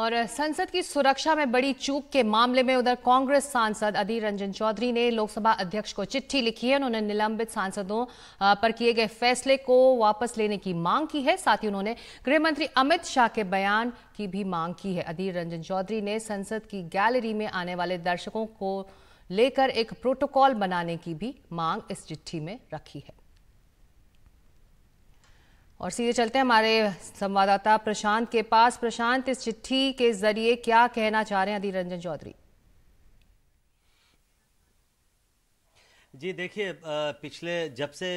और संसद की सुरक्षा में बड़ी चूक के मामले में उधर कांग्रेस सांसद अधीर रंजन चौधरी ने लोकसभा अध्यक्ष को चिट्ठी लिखी है उन्होंने निलंबित सांसदों पर किए गए फैसले को वापस लेने की मांग की है साथ ही उन्होंने गृह मंत्री अमित शाह के बयान की भी मांग की है अधीर रंजन चौधरी ने संसद की गैलरी में आने वाले दर्शकों को लेकर एक प्रोटोकॉल बनाने की भी मांग इस चिट्ठी में रखी है और सीधे चलते हैं हमारे संवाददाता प्रशांत के पास प्रशांत इस चिट्ठी के जरिए क्या कहना चाह रहे हैं अधीर रंजन चौधरी जी देखिए पिछले जब से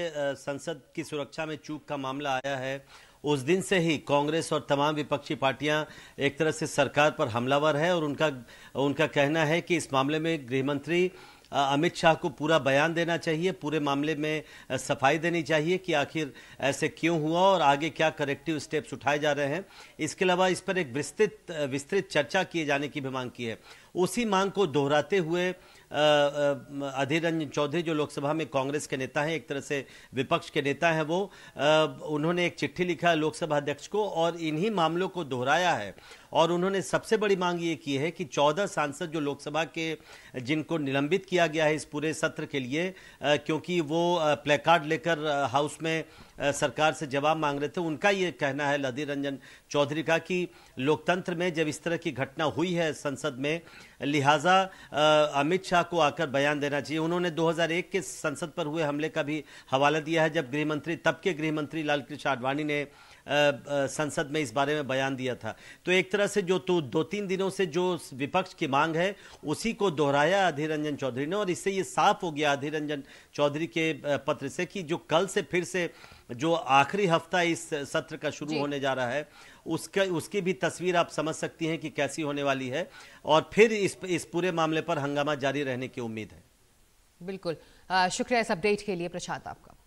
संसद की सुरक्षा में चूक का मामला आया है उस दिन से ही कांग्रेस और तमाम विपक्षी पार्टियां एक तरह से सरकार पर हमलावर है और उनका उनका कहना है कि इस मामले में गृहमंत्री अमित शाह को पूरा बयान देना चाहिए पूरे मामले में सफाई देनी चाहिए कि आखिर ऐसे क्यों हुआ और आगे क्या करेक्टिव स्टेप्स उठाए जा रहे हैं इसके अलावा इस पर एक विस्तृत विस्तृत चर्चा किए जाने की भी मांग की है उसी मांग को दोहराते हुए अधीर रंजन चौधरी जो लोकसभा में कांग्रेस के नेता हैं एक तरह से विपक्ष के नेता हैं वो उन्होंने एक चिट्ठी लिखा है लोकसभा अध्यक्ष को और इन्हीं मामलों को दोहराया है और उन्होंने सबसे बड़ी मांग ये की है कि चौदह सांसद जो लोकसभा के जिनको निलंबित किया गया है इस पूरे सत्र के लिए क्योंकि वो प्लेकार्ड लेकर हाउस में सरकार से जवाब मांग रहे थे उनका ये कहना है लधीर रंजन चौधरी का कि लोकतंत्र में जब इस तरह की घटना हुई है संसद में लिहाजा अमित शाह को आकर बयान देना चाहिए चाहिए उन्होंने 2001 के संसद पर हुए हमले का भी हवाला दिया है जब गृह मंत्री तब के गृह मंत्री कृष्ण आडवाणी ने आ, आ, संसद में इस बारे में बयान दिया था तो एक तरह से जो तो दो तीन दिनों से जो विपक्ष की मांग है उसी को दोहराया अधीर रंजन चौधरी ने और इससे ये साफ हो गया अधीर रंजन चौधरी के पत्र से कि जो कल से फिर से जो आखिरी हफ्ता इस सत्र का शुरू होने जा रहा है उसके उसकी भी तस्वीर आप समझ सकती हैं कि कैसी होने वाली है और फिर इस इस पूरे मामले पर हंगामा जारी रहने की उम्मीद है बिल्कुल शुक्रिया इस अपडेट के लिए प्रशांत आपका